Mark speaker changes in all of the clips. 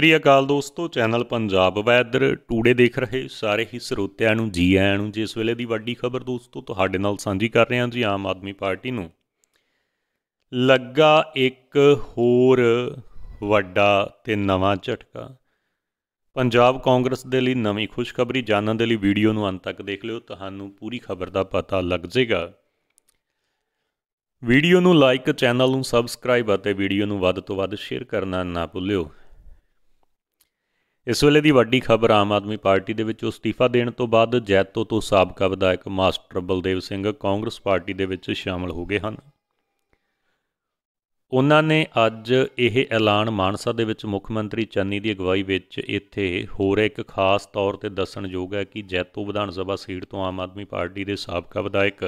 Speaker 1: ਸ੍ਰੀ ਅਕਾਲ ਦੋਸਤੋ channel Punjab weather today ਦੇਖ ਰਹੇ ਸਾਰੇ ਹੀ ਸਰੋਤਿਆਂ ਨੂੰ ਜੀ ਆਇਆਂ ਨੂੰ ਜਿਸ ਵੇਲੇ ਦੀ ਵੱਡੀ ਖਬਰ ਦੋਸਤੋ ਤੁਹਾਡੇ ਨਾਲ ਸਾਂਝੀ ਕਰ ਰਹੇ ਹਾਂ ਜੀ ਆਮ ਆਦਮੀ ਪਾਰਟੀ ਨੂੰ ਲੱਗਾ ਇੱਕ ਹੋਰ ਵੱਡਾ ਤੇ ਨਵਾਂ ਝਟਕਾ ਪੰਜਾਬ ਕਾਂਗਰਸ ਦੇ ਲਈ ਨਵੀਂ ਖੁਸ਼ਖਬਰੀ ਜਾਣਨ ਦੇ ਲਈ ਵੀਡੀਓ ਨੂੰ ਅੰਤ ਤੱਕ ਦੇਖ ਲਿਓ ਤੁਹਾਨੂੰ ਪੂਰੀ ਖਬਰ ਦਾ ਪਤਾ ਲੱਗ ਜਾਏਗਾ ਵੀਡੀਓ ਨੂੰ ਲਾਈਕ ਚੈਨਲ ਨੂੰ ਸਬਸਕ੍ਰਾਈਬ ਅਤੇ ਵੀਡੀਓ ਨੂੰ ਵੱਧ ਤੋਂ ਵੱਧ ਸ਼ੇਅਰ ਕਰਨਾ ਨਾ ਭੁੱਲਿਓ ਇਸ ਵੇਲੇ ਦੀ ਵੱਡੀ ਖਬਰ ਆਮ ਆਦਮੀ ਪਾਰਟੀ ਦੇ ਵਿੱਚੋਂ ਅਸਤੀਫਾ ਦੇਣ ਤੋਂ ਬਾਅਦ ਜੈਤੋ ਤੋਂ ਸਾਬਕਾ ਵਿਧਾਇਕ ਮਾਸਟਰ ਬਲਦੇਵ ਸਿੰਘ ਕਾਂਗਰਸ ਪਾਰਟੀ ਦੇ ਵਿੱਚ ਸ਼ਾਮਲ ਹੋ ਗਏ ਹਨ ਉਹਨਾਂ ਨੇ ਅੱਜ ਇਹ ਐਲਾਨ ਮਾਨਸਾ ਦੇ ਵਿੱਚ ਮੁੱਖ ਮੰਤਰੀ ਚੰਨੀ ਦੀ ਅਗਵਾਈ ਵਿੱਚ ਇੱਥੇ ਹੋ ਰਿਹਾ ਇੱਕ ਖਾਸ ਤੌਰ ਤੇ ਦੱਸਣਯੋਗ ਹੈ ਕਿ ਜੈਤੋ ਵਿਧਾਨ ਸਭਾ ਸੀਟ ਤੋਂ ਆਮ ਆਦਮੀ ਪਾਰਟੀ ਦੇ ਸਾਬਕਾ ਵਿਧਾਇਕ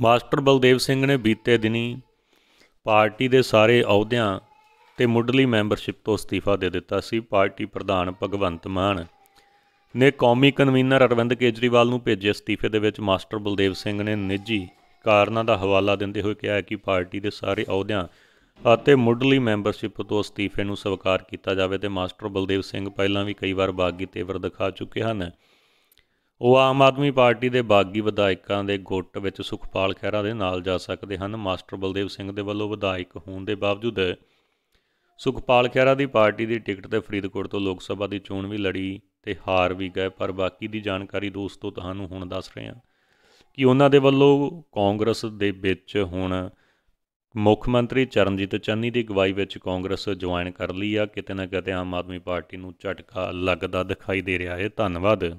Speaker 1: ਮਾਸਟਰ ਬਲਦੇਵ ਸਿੰਘ ਨੇ ਬੀਤੇ ਦਿਨੀ ਪਾਰਟੀ ਦੇ ਸਾਰੇ ਅਹੁਦਿਆਂ ਤੇ ਮੁੱਢਲੀ ਮੈਂਬਰਸ਼ਿਪ ਤੋਂ ਅਸਤੀਫਾ ਦੇ ਦਿੱਤਾ ਸੀ ਪਾਰਟੀ ਪ੍ਰਧਾਨ ਭਗਵੰਤ ਮਾਨ ਨੇ ਕੌਮੀ ਕਨਵੀਨਰ ਅਰਵਿੰਦ ਕੇਜਰੀਵਾਲ ਨੂੰ ਭੇਜੇ ਅਸਤੀਫੇ ਦੇ ਵਿੱਚ ਮਾਸਟਰ ਬਲਦੇਵ ਸਿੰਘ ਨੇ ਨਿੱਜੀ ਕਾਰਨਾਂ ਦਾ ਹਵਾਲਾ ਦਿੰਦੇ ਹੋਏ ਕਿਹਾ ਕਿ ਪਾਰਟੀ ਦੇ ਸਾਰੇ ਅਹੁਦਿਆਂ ਅਤੇ ਮੁੱਢਲੀ ਮੈਂਬਰਸ਼ਿਪ ਤੋਂ ਅਸਤੀਫੇ ਨੂੰ ਸਵਾਰ ਕੀਤਾ ਜਾਵੇ ਤੇ ਮਾਸਟਰ ਬਲਦੇਵ ਸਿੰਘ ਪਹਿਲਾਂ ਵੀ ਕਈ ਵਾਰ ਬਾਗੀ ਤੇਵਰ ਦਿਖਾ ਚੁੱਕੇ ਹਨ ਉਹ ਆਮ ਆਦਮੀ ਪਾਰਟੀ ਦੇ ਬਾਗੀ ਵਿਧਾਇਕਾਂ ਦੇ ਗੁੱਟ ਵਿੱਚ ਸੁਖਪਾਲ ਖਹਿਰਾ ਦੇ ਨਾਲ ਜਾ ਸਕਦੇ ਹਨ ਮਾਸਟਰ ਬਲਦੇਵ ਸਿੰਘ ਦੇ ਵੱਲੋਂ ਵਿਧਾਇਕ ਹੋਣ ਦੇ ਬਾਵਜੂਦ ਸੁਖਪਾਲ ਖਹਿਰਾ ਦੀ ਪਾਰਟੀ ਦੀ ਟਿਕਟ ਤੇ ਫਰੀਦਕੋਟ ਤੋਂ ਲੋਕ ਸਭਾ ਦੀ ਚੋਣ ਵੀ ਲੜੀ ਤੇ ਹਾਰ ਵੀ ਗਏ ਪਰ ਬਾਕੀ ਦੀ ਜਾਣਕਾਰੀ ਦੋਸਤੋ ਤੁਹਾਨੂੰ ਹੁਣ ਦੱਸ ਰਹੇ ਹਾਂ ਕਿ ਉਹਨਾਂ ਦੇ ਵੱਲੋਂ ਕਾਂਗਰਸ ਦੇ ਵਿੱਚ ਹੁਣ ਮੁੱਖ ਮੰਤਰੀ ਚਰਨਜੀਤ ਚੰਨੀ ਦੀ ਅਗਵਾਈ ਵਿੱਚ ਕਾਂਗਰਸ ਜੁਆਇਨ ਕਰ ਲਈ ਆ ਕਿਤੇ ਨਾ ਕਿਤੇ ਆਮ ਆਦਮੀ ਪਾਰਟੀ ਨੂੰ ਝਟਕਾ ਲੱਗਦਾ ਦਿਖਾਈ ਦੇ ਰਿਹਾ ਹੈ ਧੰਨਵਾਦ